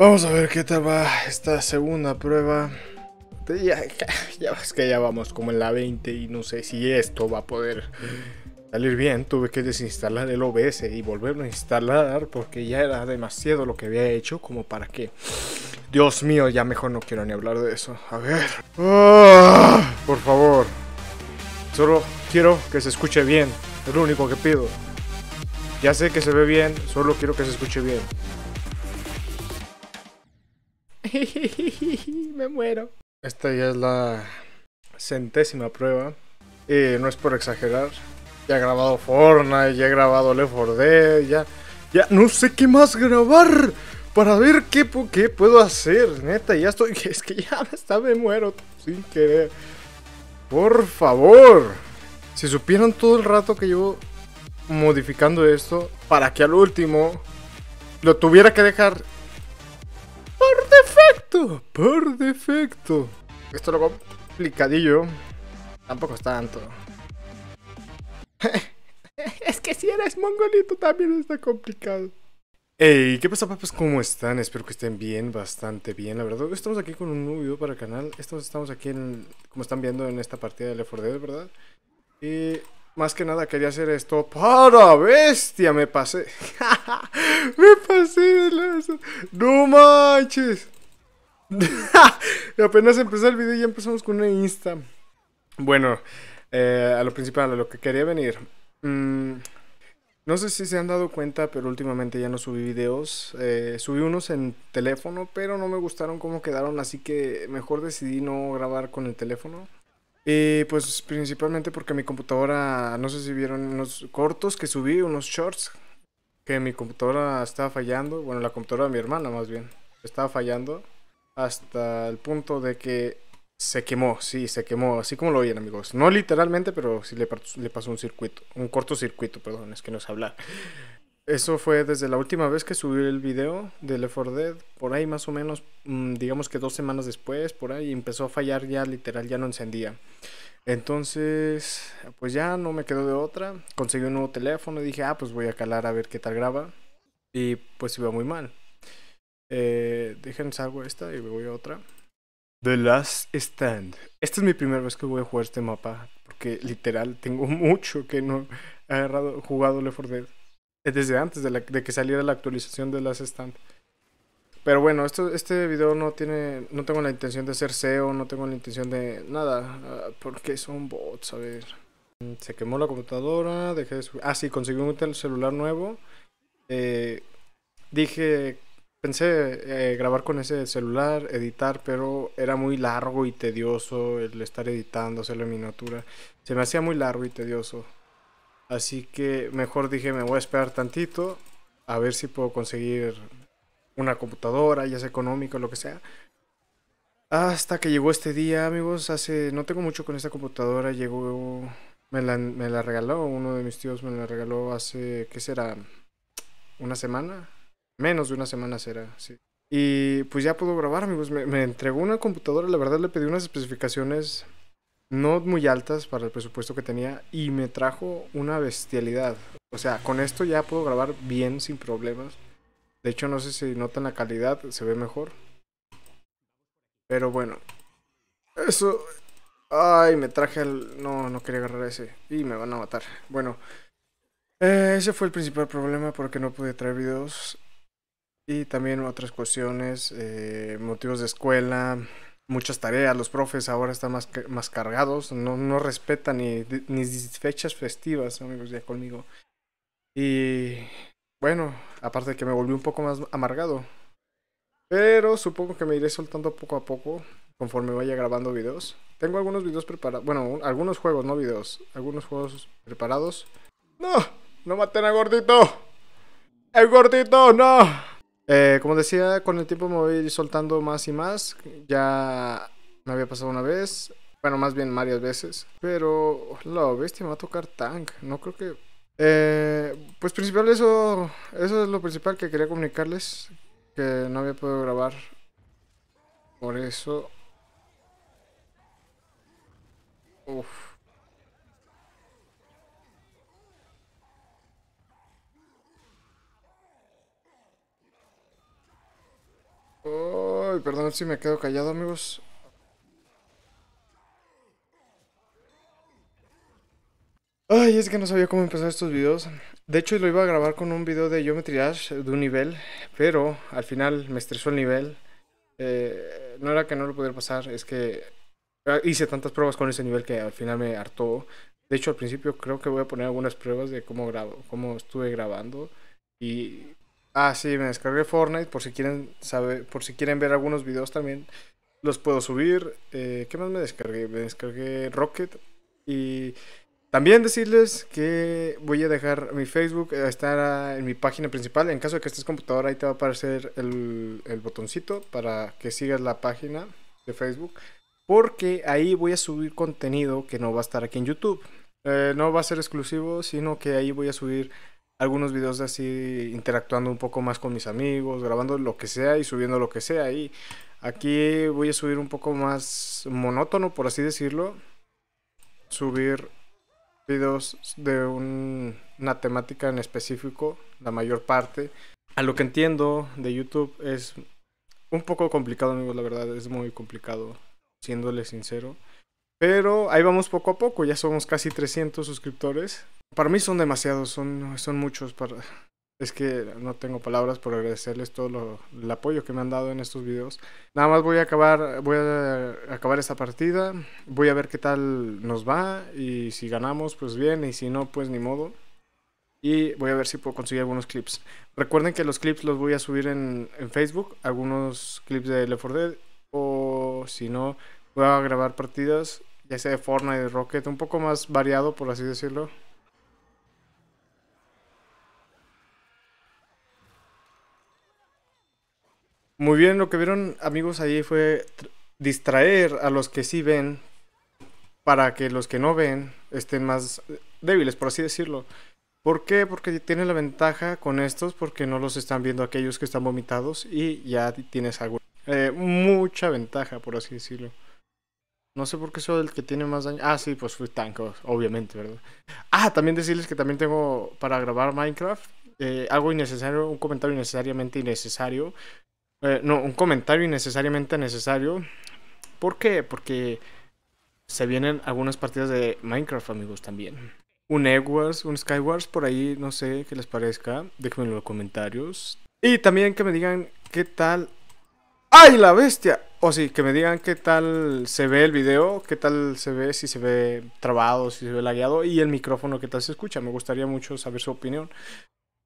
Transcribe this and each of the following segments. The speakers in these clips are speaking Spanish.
Vamos a ver qué tal va esta segunda prueba. Ya, es que ya vamos como en la 20 y no sé si esto va a poder salir bien. Tuve que desinstalar el OBS y volverlo a instalar porque ya era demasiado lo que había hecho como para que... Dios mío, ya mejor no quiero ni hablar de eso. A ver. Ah, por favor. Solo quiero que se escuche bien. Es lo único que pido. Ya sé que se ve bien, solo quiero que se escuche bien. Me muero. Esta ya es la centésima prueba. Y eh, no es por exagerar. Ya he grabado Fortnite, ya he grabado Left 4 Dead, ya... Ya no sé qué más grabar para ver qué, qué puedo hacer. Neta, ya estoy... Es que ya hasta me muero sin querer. Por favor. Si supieran todo el rato que llevo modificando esto para que al último lo tuviera que dejar por defecto. Esto lo complicadillo. Tampoco es tanto. es que si eres mongolito también está complicado. Hey, ¿qué pasa papas? ¿Cómo están? Espero que estén bien, bastante bien, la verdad. Estamos aquí con un nuevo video para el canal. Estamos, estamos aquí, en, como están viendo, en esta partida de Left ¿verdad? Y más que nada quería hacer esto para bestia, me pasé. me pasé No manches. apenas empezó el video y ya empezamos con una Insta. Bueno, eh, a lo principal, a lo que quería venir. Mm, no sé si se han dado cuenta, pero últimamente ya no subí videos. Eh, subí unos en teléfono, pero no me gustaron cómo quedaron, así que mejor decidí no grabar con el teléfono. Y pues principalmente porque mi computadora, no sé si vieron unos cortos que subí, unos shorts, que mi computadora estaba fallando, bueno, la computadora de mi hermana más bien, estaba fallando hasta el punto de que se quemó, sí, se quemó, así como lo oyen amigos. No literalmente, pero sí le, pasó un circuito, un cortocircuito, perdón, es que no sé hablar. Eso fue desde la última vez que subí el video del Left 4 por ahí más o menos, mm, digamos que dos semanas después, por ahí empezó a fallar ya, literal, ya no encendía. Entonces, pues ya no me quedó de otra. Conseguí un nuevo teléfono y dije, ah, pues voy a calar a ver qué tal graba. Y pues iba muy mal. Eh, dejen salgo esta y me voy a otra. The Last Stand. Esta es mi primera vez que voy a jugar este mapa. Porque literal tengo mucho que no he jugado Left 4 Dead. Eh, desde antes de, que saliera la actualización de Last Stand. Pero bueno, esto, este video no tiene. No tengo la intención de hacer SEO, no tengo la intención de nada. Ah, porque son bots, a ver. Mm, se quemó la computadora, dejé Ah, sí, conseguí un celular nuevo. Eh, dije pensé eh, grabar con ese celular, editar, pero era muy largo y tedioso el estar editando, hacer la miniatura. Se me hacía muy largo y tedioso. Así que mejor dije, me voy a esperar tantito, a ver si puedo conseguir una computadora, ya sea económica o lo que sea. Hasta que llegó este día, amigos, hace... No tengo mucho con esta computadora, llegó... Me la, me la regaló, uno de mis tíos me la regaló hace... ¿Qué será? ¿Una semana? Menos de una semana será, sí. Y pues ya puedo grabar, amigos. Me, entregó una computadora, la verdad le pedí unas especificaciones no muy altas para el presupuesto que tenía y me trajo una bestialidad. O sea, con esto ya puedo grabar bien sin problemas. De hecho, no sé si notan la calidad, se ve mejor. Pero bueno. Eso... Ay, me traje el... No, no quería agarrar ese. Y me van a matar. Bueno. Eh, ese fue el principal problema porque no pude traer videos. Y también otras cuestiones, eh, motivos de escuela, muchas tareas. Los profes ahora están más, más cargados, no, no respetan ni, ni fechas festivas, amigos, ya conmigo. Y bueno, aparte de que me volví un poco más amargado. Pero supongo que me iré soltando poco a poco conforme vaya grabando videos. Tengo algunos videos preparados, bueno, algunos juegos, no videos, algunos juegos preparados. ¡No! ¡No maten a gordito! ¡El gordito, no! Eh, como decía, con el tiempo me voy soltando más y más. Ya me había pasado una vez. Bueno, más bien varias veces. Pero la bestia me va a tocar tank. No creo que. Eh, pues principal eso. Eso es lo principal que quería comunicarles. Que no había podido grabar. Por eso. Uf. Uy, perdón si me quedo callado, amigos. Ay, es que no sabía cómo empezar estos videos. De hecho, lo iba a grabar con un video de Geometry Dash de un nivel, pero al final me estresó el nivel. Eh, no era que no lo pudiera pasar, es que ah, hice tantas pruebas con ese nivel que al final me hartó. De hecho, al principio creo que voy a poner algunas pruebas de cómo grabo, cómo estuve grabando y Ah, sí, me descargué Fortnite por si quieren saber, por si quieren ver algunos videos también los puedo subir. Eh, ¿Qué más me descargué? Me descargué Rocket y también decirles que voy a dejar mi Facebook, eh, estar en mi página principal. En caso de que estés computadora, ahí te va a aparecer el, botoncito para que sigas la página de Facebook. Porque ahí voy a subir contenido que no va a estar aquí en YouTube. Eh, no va a ser exclusivo, sino que ahí voy a subir algunos videos así interactuando un poco más con mis amigos, grabando lo que sea y subiendo lo que sea. Y aquí voy a subir un poco más monótono, por así decirlo. Subir videos de una temática en específico, la mayor parte. A lo que entiendo de YouTube es un poco complicado, amigos, la verdad, es muy complicado, siéndole sincero. Pero ahí vamos poco a poco, ya somos casi 300 suscriptores, para mí son demasiados, son, son muchos. Para... Es que no tengo palabras por agradecerles todo el apoyo que me han dado en estos videos. Nada más voy a acabar, voy a acabar esta partida, voy a ver qué tal nos va y si ganamos pues bien y si no pues ni modo. Y voy a ver si puedo conseguir algunos clips. Recuerden que los clips los voy a subir en, Facebook, algunos clips de Left 4 Dead o si no voy a grabar partidas ya sea de Fortnite, de Rocket, un poco más variado por así decirlo. Muy bien, lo que vieron amigos ahí fue distraer a los que sí ven para que los que no ven estén más débiles, por así decirlo. ¿Por qué? Porque tiene la ventaja con estos porque no los están viendo aquellos que están vomitados y ya tienes algo. Eh, mucha ventaja, por así decirlo. No sé por qué soy el que tiene más daño. Ah, sí, pues fui tanco, obviamente, ¿verdad? Ah, también decirles que también tengo para grabar Minecraft. Eh, algo innecesario, un comentario innecesariamente innecesario. Eh, no, un comentario innecesariamente necesario. ¿Por qué? Porque se vienen algunas partidas de Minecraft, amigos, también. Un edwards un Skywars, por ahí, no sé qué les parezca. déjenme en los comentarios. Y también que me digan qué tal... ¡Ay, la bestia! O sí, que me digan qué tal se ve el video, qué tal se ve, si se ve trabado, si se ve lagueado y el micrófono, qué tal se escucha. Me gustaría mucho saber su opinión.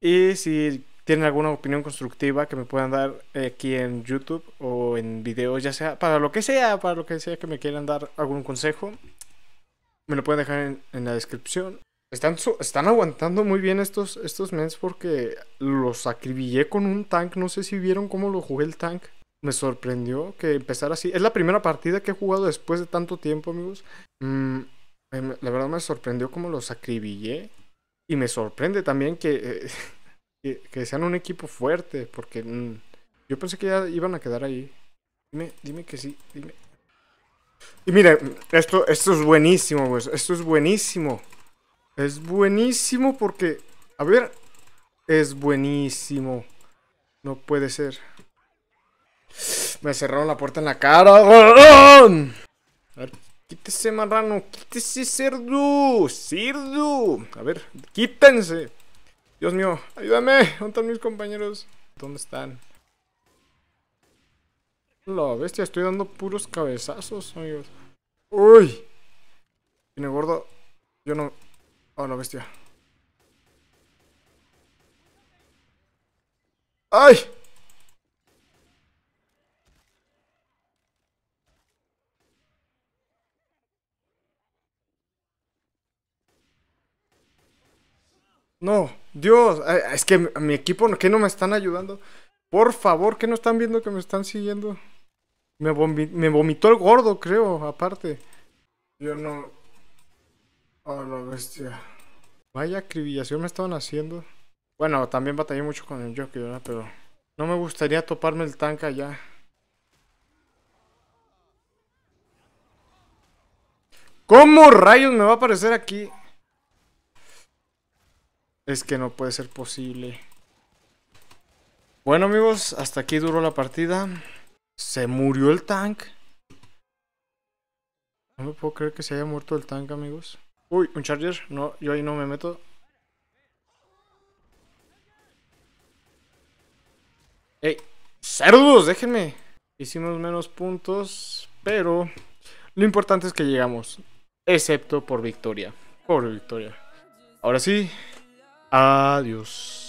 Y si tienen alguna opinión constructiva que me puedan dar eh, aquí en YouTube o en videos, ya sea para lo que sea, para lo que sea que me quieran dar algún consejo, me lo pueden dejar en, la descripción. Están, están aguantando muy bien estos, estos mens porque los acribillé con un tank. No sé si vieron cómo lo jugué el tank. Me sorprendió que empezara así. Es la primera partida que he jugado después de tanto tiempo, amigos. Mm, em, la verdad me sorprendió cómo los acribillé. Y me sorprende también que... Eh, que, sean un equipo fuerte, porque mm, yo pensé que ya iban a quedar ahí. Dime, dime que sí, dime. Y mire, esto, esto es buenísimo, pues Esto es buenísimo. Es buenísimo porque... A ver. Es buenísimo. No puede ser. Me cerraron la puerta en la cara. A ver, quítese, marrano. Quítese, cerdo. Cerdo. A ver, quítense. Dios mío, ayúdame. ¿Dónde están mis compañeros? ¿Dónde están? La bestia, estoy dando puros cabezazos, amigos. ¡Uy! Tiene gordo. Yo no... Ah, la bestia. ¡Ay! No. Dios, eh, es que mi equipo, que no me están ayudando? Por favor, ¿qué no están viendo que me están siguiendo? Me, vomitó el gordo, creo, aparte. Yo no... Oh, la bestia. Vaya acribillación me estaban haciendo. Bueno, también batallé mucho con el Joker, ¿verdad? Pero no me gustaría toparme el tanque allá. ¿Cómo rayos me va a aparecer aquí? Es que no puede ser posible. Bueno amigos, hasta aquí duró la partida. Se murió el tank. No me puedo creer que se haya muerto el tank, amigos. Uy, un charger. No, yo ahí no me meto. ¡Ey! ¡Cerdos! Déjenme. Hicimos menos puntos, pero lo importante es que llegamos. Excepto por victoria. Por victoria. Ahora sí, Adiós.